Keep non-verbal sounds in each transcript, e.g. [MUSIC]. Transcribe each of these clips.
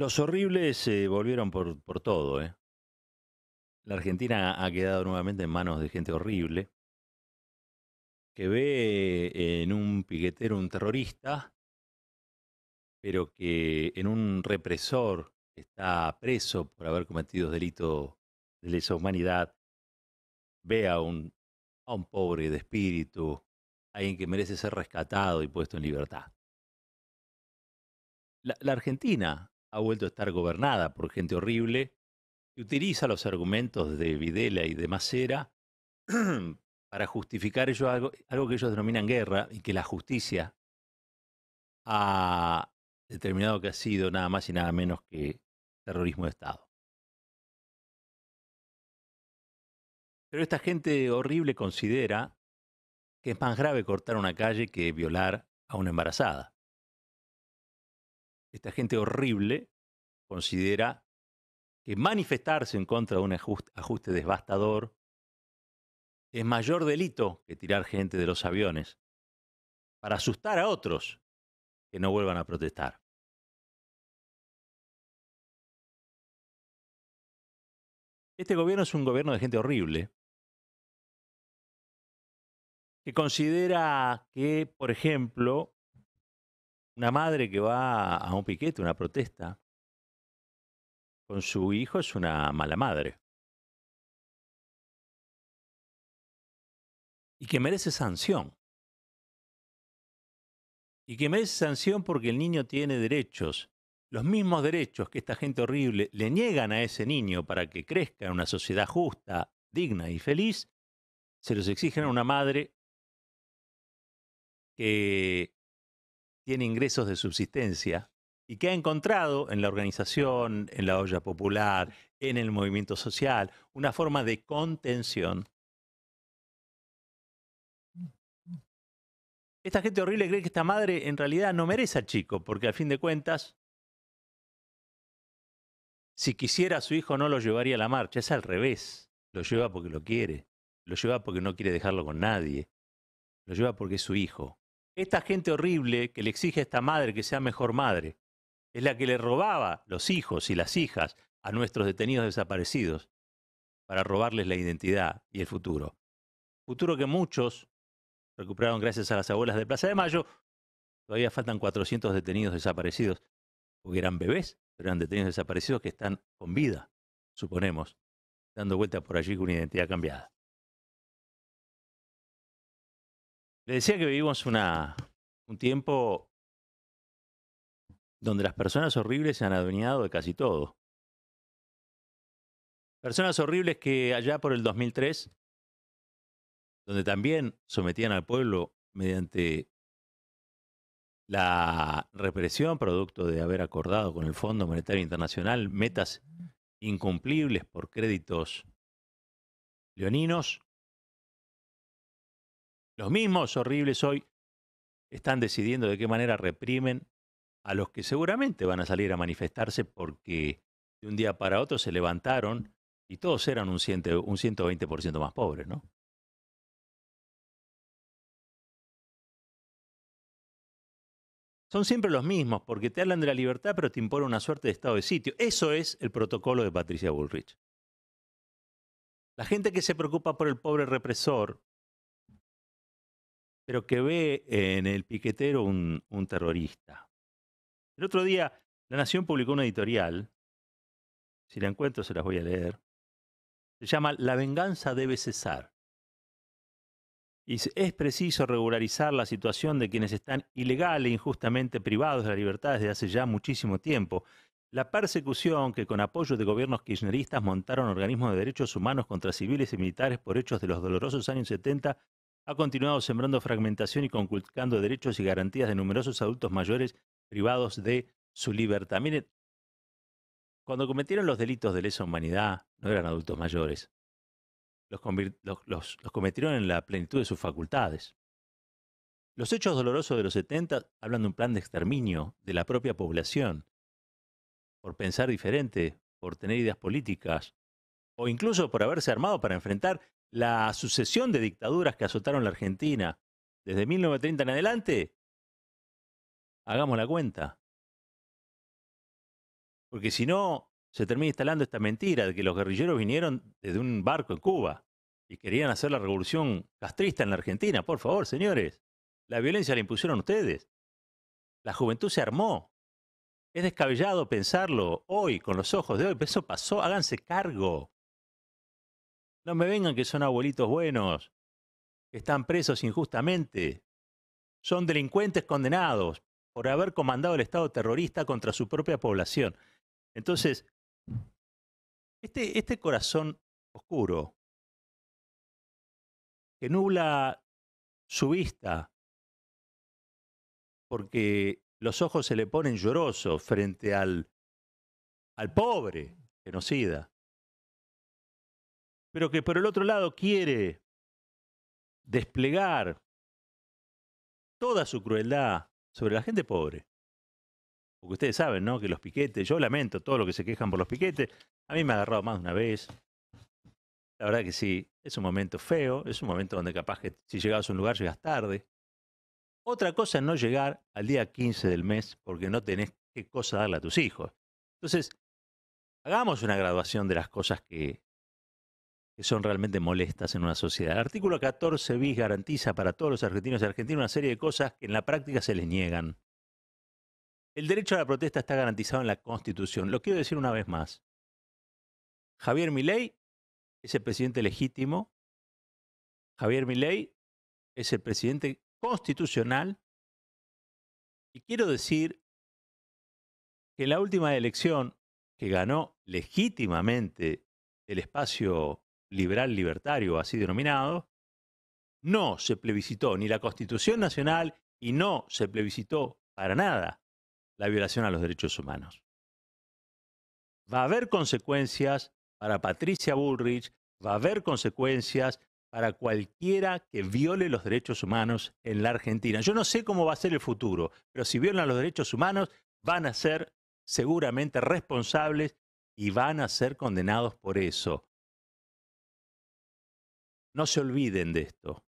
Los horribles se volvieron por, todo, ¿eh? La Argentina ha quedado nuevamente en manos de gente horrible que ve en un piquetero un terrorista, pero que en un represor está preso por haber cometido delitos de lesa humanidad, ve a un, a un pobre de espíritu, alguien que merece ser rescatado y puesto en libertad. la Argentina ha vuelto a estar gobernada por gente horrible que utiliza los argumentos de Videla y de Macera [CLEARS THROAT] para justificar ellos algo, algo que ellos denominan guerra y que la justicia ha determinado que ha sido nada más y nada menos que terrorismo de Estado. Pero esta gente horrible considera que es más grave cortar una calle que violar a una embarazada esta gente horrible considera que manifestarse en contra de un ajuste devastador es mayor delito que tirar gente de los aviones para asustar a otros que no vuelvan a protestar. Este gobierno es un gobierno de gente horrible que considera que, por ejemplo, una madre que va a un piquete, una protesta, con su hijo es una mala madre. Y que merece sanción. Y que merece sanción porque el niño tiene derechos, los mismos derechos que esta gente horrible le niegan a ese niño para que crezca en una sociedad justa, digna y feliz, se los exigen a una madre que tiene ingresos de subsistencia y que ha encontrado en la organización, en la olla popular, en el movimiento social, una forma de contención. Esta gente horrible cree que esta madre en realidad no merece al chico, porque al fin de cuentas, si quisiera a su hijo no lo llevaría a la marcha, es al revés, lo lleva porque lo quiere, lo lleva porque no quiere dejarlo con nadie, lo lleva porque es su hijo. Esta gente horrible que le exige a esta madre que sea mejor madre es la que le robaba los hijos y las hijas a nuestros detenidos desaparecidos para robarles la identidad y el futuro. Futuro que muchos recuperaron gracias a las abuelas de Plaza de Mayo. Todavía faltan 400 detenidos desaparecidos, porque eran bebés, pero eran detenidos desaparecidos que están con vida, suponemos, dando vuelta por allí con una identidad cambiada. Le decía que vivimos una, un tiempo donde las personas horribles se han adueñado de casi todo. Personas horribles que allá por el 2003, donde también sometían al pueblo mediante la represión producto de haber acordado con el Fondo Monetario Internacional metas incumplibles por créditos leoninos, los mismos horribles hoy están decidiendo de qué manera reprimen a los que seguramente van a salir a manifestarse porque de un día para otro se levantaron y todos eran un, ciento, un 120% más pobres, ¿no? Son siempre los mismos, porque te hablan de la libertad, pero te imponen una suerte de estado de sitio. Eso es el protocolo de Patricia Bullrich. La gente que se preocupa por el pobre represor pero que ve en el piquetero un, terrorista. El otro día, La Nación publicó una editorial, si la encuentro se las voy a leer, se llama La venganza debe cesar. Y es preciso regularizar la situación de quienes están ilegal e injustamente privados de la libertad desde hace ya muchísimo tiempo. La persecución que con apoyo de gobiernos kirchneristas montaron organismos de derechos humanos contra civiles y militares por hechos de los dolorosos años 70 ha continuado sembrando fragmentación y conculcando derechos y garantías de numerosos adultos mayores privados de su libertad. cuando cometieron los delitos de lesa humanidad, no eran adultos mayores. Los, los cometieron en la plenitud de sus facultades. Los hechos dolorosos de los 70 hablan de un plan de exterminio de la propia población, por pensar diferente, por tener ideas políticas, o incluso por haberse armado para enfrentar la sucesión de dictaduras que azotaron la Argentina desde 1930 en adelante, hagamos la cuenta. Porque si no, se termina instalando esta mentira de que los guerrilleros vinieron desde un barco en Cuba y querían hacer la revolución castrista en la Argentina. Por favor, señores, la violencia la impusieron ustedes. La juventud se armó. Es descabellado pensarlo hoy, con los ojos de hoy, pero eso pasó, háganse cargo. No me vengan que son abuelitos buenos, que están presos injustamente. Son delincuentes condenados por haber comandado el Estado terrorista contra su propia población. Entonces, este, este corazón oscuro que nubla su vista porque los ojos se le ponen llorosos frente al, al pobre genocida, pero que por el otro lado quiere desplegar toda su crueldad sobre la gente pobre. Porque ustedes saben, ¿no? Que los piquetes, yo lamento todo lo que se quejan por los piquetes. A mí me ha agarrado más de una vez. La verdad que sí, es un momento feo, es un momento donde capaz que si llegas a un lugar llegas tarde. Otra cosa es no llegar al día 15 del mes porque no tenés qué cosa darle a tus hijos. Entonces, hagamos una graduación de las cosas que, que son realmente molestas en una sociedad. El artículo 14 bis garantiza para todos los argentinos y argentinas una serie de cosas que en la práctica se les niegan. El derecho a la protesta está garantizado en la Constitución. Lo quiero decir una vez más. Javier Milei es el presidente legítimo. Javier Milei es el presidente constitucional. Y quiero decir que en la última elección que ganó legítimamente el espacio liberal libertario, así denominado, no se plebiscitó ni la Constitución Nacional y no se plebiscitó para nada la violación a los derechos humanos. Va a haber consecuencias para Patricia Bullrich, va a haber consecuencias para cualquiera que viole los derechos humanos en la Argentina. Yo no sé cómo va a ser el futuro, pero si violan los derechos humanos van a ser seguramente responsables y van a ser condenados por eso. No se olviden de esto.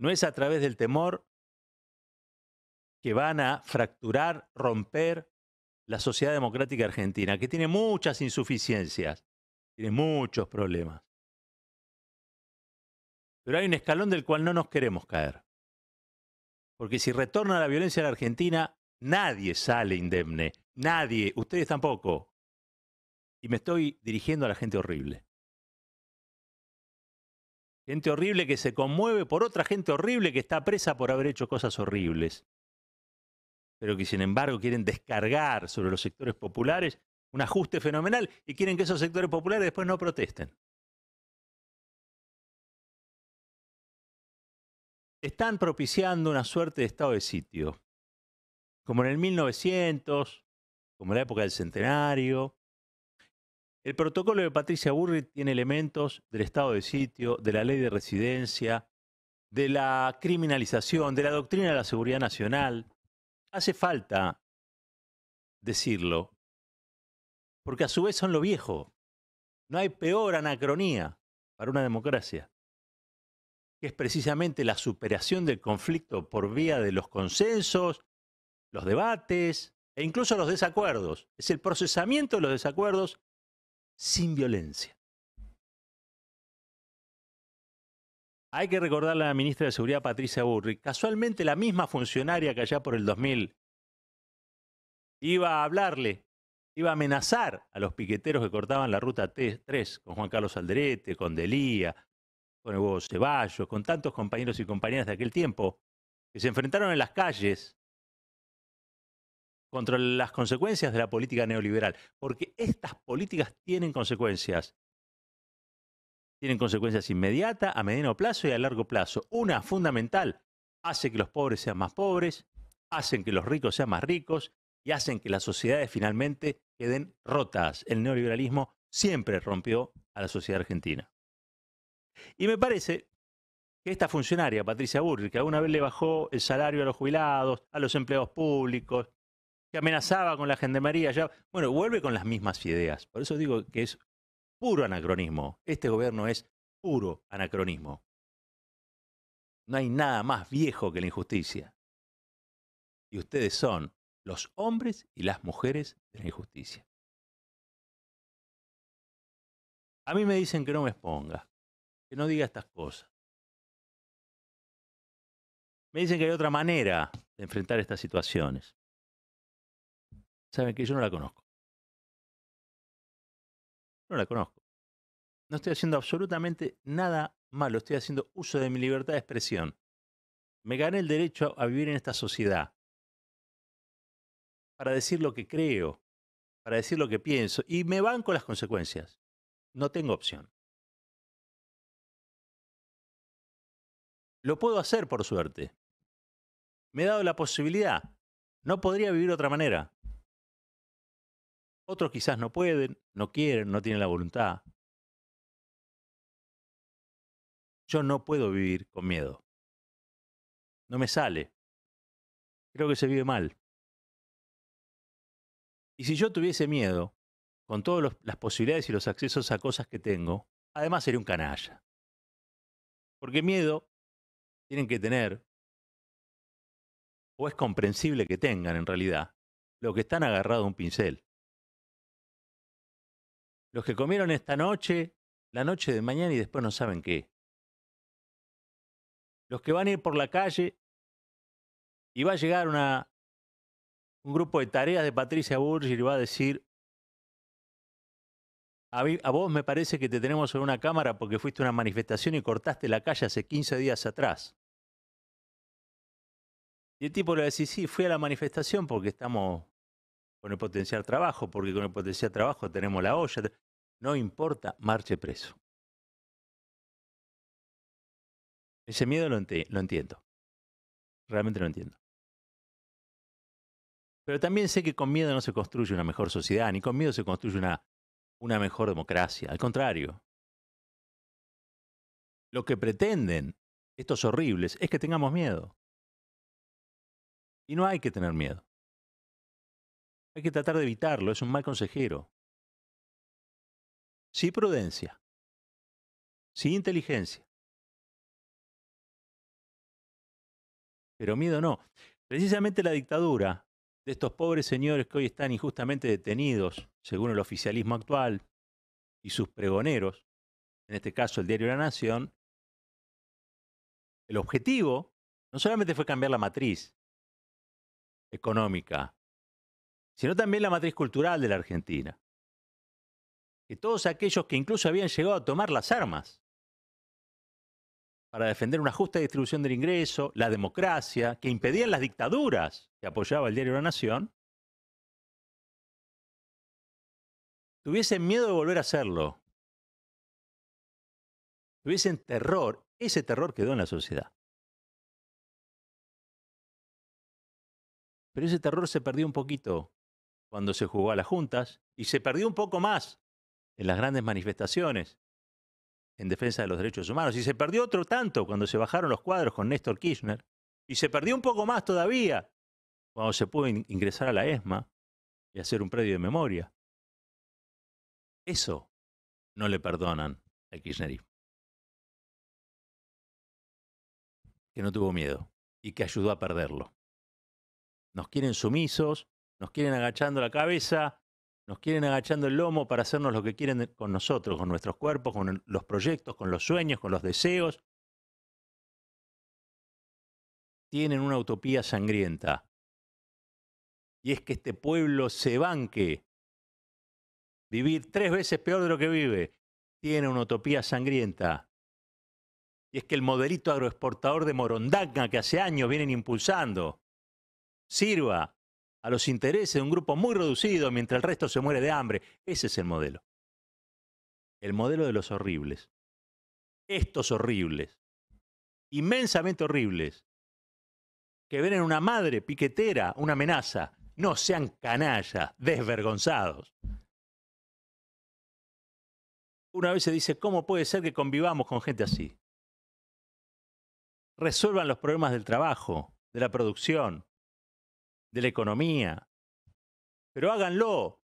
No es a través del temor que van a fracturar, romper la sociedad democrática argentina, que tiene muchas insuficiencias, tiene muchos problemas. Pero hay un escalón del cual no nos queremos caer. Porque si retorna la violencia en la Argentina, nadie sale indemne. Nadie. Ustedes tampoco. Y me estoy dirigiendo a la gente horrible. Gente horrible que se conmueve por otra gente horrible que está presa por haber hecho cosas horribles. Pero que sin embargo quieren descargar sobre los sectores populares un ajuste fenomenal y quieren que esos sectores populares después no protesten. Están propiciando una suerte de estado de sitio, como en el 1900, como en la época del centenario, el protocolo de Patricia Burri tiene elementos del estado de sitio, de la ley de residencia, de la criminalización, de la doctrina de la seguridad nacional. Hace falta decirlo, porque a su vez son lo viejo. No hay peor anacronía para una democracia, que es precisamente la superación del conflicto por vía de los consensos, los debates e incluso los desacuerdos. Es el procesamiento de los desacuerdos sin violencia. Hay que recordarle a la ministra de Seguridad Patricia Burri, casualmente la misma funcionaria que allá por el 2000 iba a hablarle, iba a amenazar a los piqueteros que cortaban la ruta t 3 con Juan Carlos Alderete, con Delía, con Hugo Ceballos, con tantos compañeros y compañeras de aquel tiempo que se enfrentaron en las calles contra las consecuencias de la política neoliberal, porque estas políticas tienen consecuencias. Tienen consecuencias inmediatas, a mediano plazo y a largo plazo. Una fundamental, hace que los pobres sean más pobres, hacen que los ricos sean más ricos y hacen que las sociedades finalmente queden rotas. El neoliberalismo siempre rompió a la sociedad argentina. Y me parece que esta funcionaria, Patricia Burri, que alguna vez le bajó el salario a los jubilados, a los empleados públicos, que amenazaba con la gendarmería. Ya, bueno, vuelve con las mismas ideas. Por eso digo que es puro anacronismo. Este gobierno es puro anacronismo. No hay nada más viejo que la injusticia. Y ustedes son los hombres y las mujeres de la injusticia. A mí me dicen que no me exponga, que no diga estas cosas. Me dicen que hay otra manera de enfrentar estas situaciones saben que yo no la conozco. No la conozco. No estoy haciendo absolutamente nada malo, estoy haciendo uso de mi libertad de expresión. Me gané el derecho a vivir en esta sociedad para decir lo que creo, para decir lo que pienso y me banco las consecuencias. No tengo opción. Lo puedo hacer por suerte. Me he dado la posibilidad. No podría vivir de otra manera. Otros quizás no pueden, no quieren, no tienen la voluntad. Yo no puedo vivir con miedo. No me sale. Creo que se vive mal. Y si yo tuviese miedo, con todas las posibilidades y los accesos a cosas que tengo, además sería un canalla. Porque miedo tienen que tener, o es comprensible que tengan en realidad, lo que están agarrados a un pincel. Los que comieron esta noche, la noche de mañana y después no saben qué. Los que van a ir por la calle y va a llegar una, un grupo de tareas de Patricia Burger y va a decir, a, a, vos me parece que te tenemos en una cámara porque fuiste a una manifestación y cortaste la calle hace 15 días atrás. Y el tipo le va a decir, sí, fui a la manifestación porque estamos con el potencial trabajo, porque con el potencial trabajo tenemos la olla. No importa, marche preso. Ese miedo lo, entiendo. Realmente lo entiendo. Pero también sé que con miedo no se construye una mejor sociedad, ni con miedo se construye una mejor democracia. Al contrario. Lo que pretenden estos horribles es que tengamos miedo. Y no hay que tener miedo. Hay que tratar de evitarlo, es un mal consejero. Sí prudencia. Sí inteligencia. Pero miedo no. Precisamente la dictadura de estos pobres señores que hoy están injustamente detenidos, según el oficialismo actual, y sus pregoneros, en este caso el diario La Nación, el objetivo no solamente fue cambiar la matriz económica sino también la matriz cultural de la Argentina. Que todos aquellos que incluso habían llegado a tomar las armas para defender una justa distribución del ingreso, la democracia, que impedían las dictaduras que apoyaba el diario La Nación, tuviesen miedo de volver a hacerlo, tuviesen terror, ese terror quedó en la sociedad. Pero ese terror se perdió un poquito cuando se jugó a las juntas y se perdió un poco más en las grandes manifestaciones en defensa de los derechos humanos y se perdió otro tanto cuando se bajaron los cuadros con Néstor Kirchner y se perdió un poco más todavía cuando se pudo ingresar a la ESMA y hacer un predio de memoria. Eso no le perdonan al kirchnerismo. Que no tuvo miedo y que ayudó a perderlo. Nos quieren sumisos, nos quieren agachando la cabeza, nos quieren agachando el lomo para hacernos lo que quieren con nosotros, con nuestros cuerpos, con los proyectos, con los sueños, con los deseos. Tienen una utopía sangrienta. Y es que este pueblo se banque. Vivir tres veces peor de lo que vive. Tiene una utopía sangrienta. Y es que el modelito agroexportador de Morondanga que hace años vienen impulsando sirva a los intereses de un grupo muy reducido mientras el resto se muere de hambre. Ese es el modelo. El modelo de los horribles. Estos horribles, inmensamente horribles, que ven en una madre piquetera una amenaza. No sean canallas, desvergonzados. Una vez se dice, ¿cómo puede ser que convivamos con gente así? Resuelvan los problemas del trabajo, de la producción, de la economía. Pero háganlo,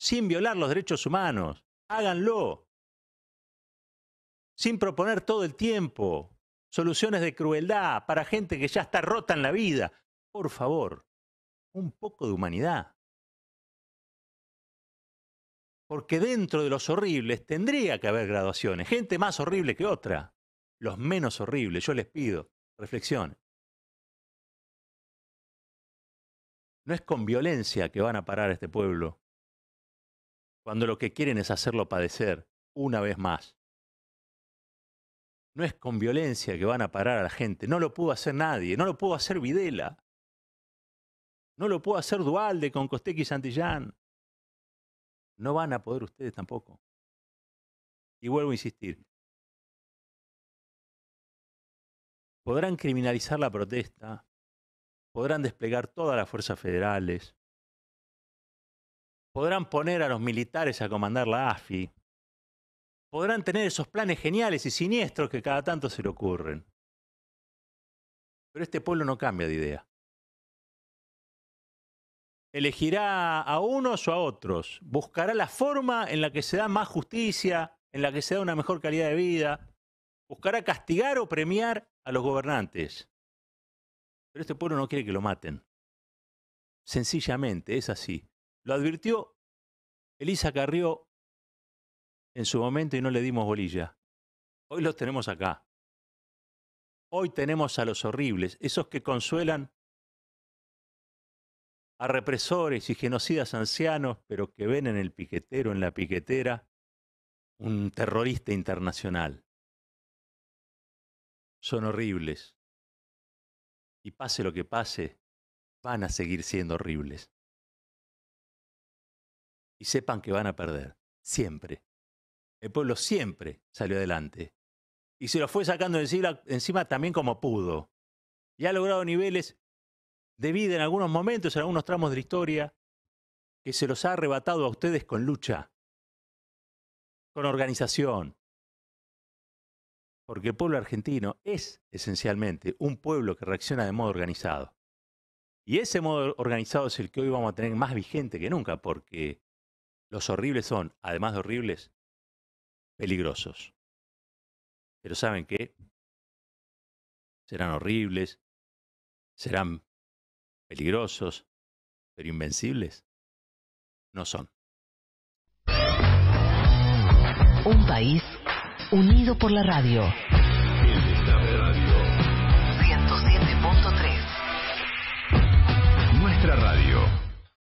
sin violar los derechos humanos, háganlo, sin proponer todo el tiempo soluciones de crueldad para gente que ya está rota en la vida. Por favor, un poco de humanidad. Porque dentro de los horribles tendría que haber graduaciones, gente más horrible que otra, los menos horribles, yo les pido, reflexión. No es con violencia que van a parar a este pueblo, cuando lo que quieren es hacerlo padecer una vez más. No es con violencia que van a parar a la gente, no lo pudo hacer nadie, no lo pudo hacer Videla, no lo pudo hacer Dualde con Costec y Santillán. No van a poder ustedes tampoco. Y vuelvo a insistir, podrán criminalizar la protesta, podrán desplegar todas las fuerzas federales, podrán poner a los militares a comandar la AFI, podrán tener esos planes geniales y siniestros que cada tanto se le ocurren. Pero este pueblo no cambia de idea. Elegirá a unos o a otros, buscará la forma en la que se da más justicia, en la que se da una mejor calidad de vida, buscará castigar o premiar a los gobernantes. Pero este pueblo no quiere que lo maten. Sencillamente, es así. Lo advirtió Elisa Carrió en su momento y no le dimos bolilla. Hoy los tenemos acá. Hoy tenemos a los horribles, esos que consuelan a represores y genocidas ancianos, pero que ven en el piquetero, en la piquetera, un terrorista internacional. Son horribles. Y pase lo que pase, van a seguir siendo horribles. Y sepan que van a perder, siempre. El pueblo siempre salió adelante. Y se lo fue sacando encima, encima también como pudo. Y ha logrado niveles de vida en algunos momentos, en algunos tramos de la historia, que se los ha arrebatado a ustedes con lucha, con organización, porque el pueblo argentino es esencialmente un pueblo que reacciona de modo organizado. Y ese modo organizado es el que hoy vamos a tener más vigente que nunca, porque los horribles son, además de horribles, peligrosos. Pero ¿saben que Serán horribles, serán peligrosos, pero invencibles no son. Un país unido por la radio.